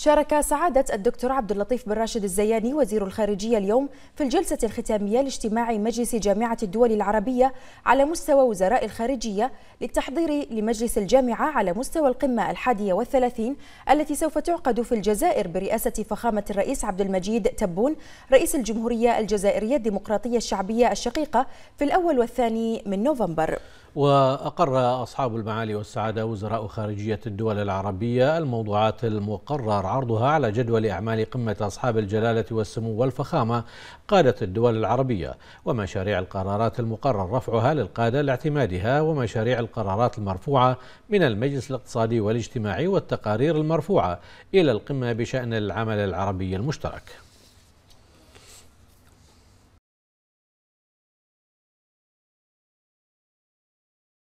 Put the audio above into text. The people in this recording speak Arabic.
شارك سعادة الدكتور عبد اللطيف بن راشد الزياني وزير الخارجية اليوم في الجلسة الختامية لاجتماع مجلس جامعة الدول العربية على مستوى وزراء الخارجية للتحضير لمجلس الجامعة على مستوى القمة الحادية والثلاثين التي سوف تعقد في الجزائر برئاسة فخامة الرئيس عبد المجيد تبون رئيس الجمهورية الجزائرية الديمقراطية الشعبية الشقيقة في الأول والثاني من نوفمبر وأقر أصحاب المعالي والسعادة وزراء خارجية الدول العربية الموضوعات المقرر عرضها على جدول أعمال قمة أصحاب الجلالة والسمو والفخامة قادة الدول العربية ومشاريع القرارات المقرر رفعها للقادة لاعتمادها ومشاريع القرارات المرفوعة من المجلس الاقتصادي والاجتماعي والتقارير المرفوعة إلى القمة بشأن العمل العربي المشترك